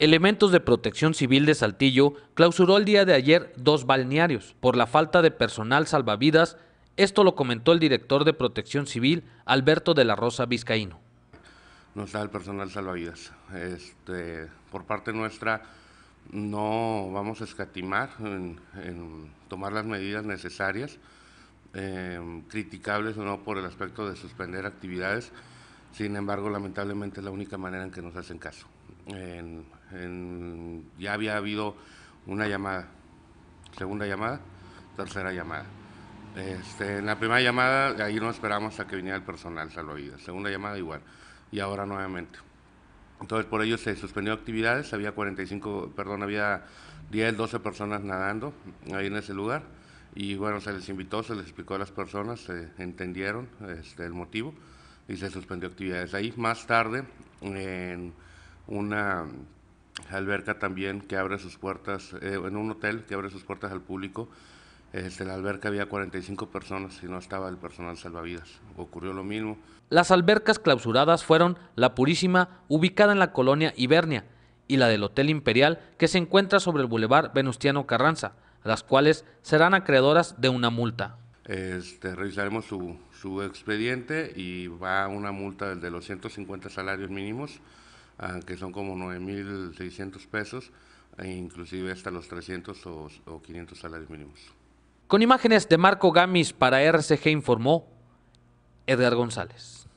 Elementos de protección civil de Saltillo clausuró el día de ayer dos balnearios por la falta de personal salvavidas. Esto lo comentó el director de protección civil, Alberto de la Rosa Vizcaíno. No da el personal salvavidas. Este, por parte nuestra no vamos a escatimar en, tomar las medidas necesarias, em, criticables o no por el aspecto de suspender actividades. Sin embargo, lamentablemente es la única manera en que nos hacen caso ya había habido una llamada, segunda llamada, tercera llamada. Este, en la primera llamada, ahí no esperamos a que viniera el personal salvavidas. Segunda llamada igual. Y ahora nuevamente. Entonces, por ello se suspendió actividades. Había 45, perdón, había 10, 12 personas nadando ahí en ese lugar. Y bueno, se les invitó, se les explicó a las personas, se entendieron este, el motivo y se suspendió actividades ahí. Más tarde, en una mm, alberca también que abre sus puertas, eh, en un hotel que abre sus puertas al público. Este, la alberca había 45 personas y no estaba el personal salvavidas. Ocurrió lo mismo. Las albercas clausuradas fueron la Purísima, ubicada en la colonia Ibernia y la del Hotel Imperial, que se encuentra sobre el Boulevard Venustiano Carranza, las cuales serán acreedoras de una multa. Este, revisaremos su, su expediente y va una multa de los 150 salarios mínimos Ah, que son como 9.600 pesos, e inclusive hasta los 300 o, o 500 salarios mínimos. Con imágenes de Marco Gamis para RCG informó Edgar González.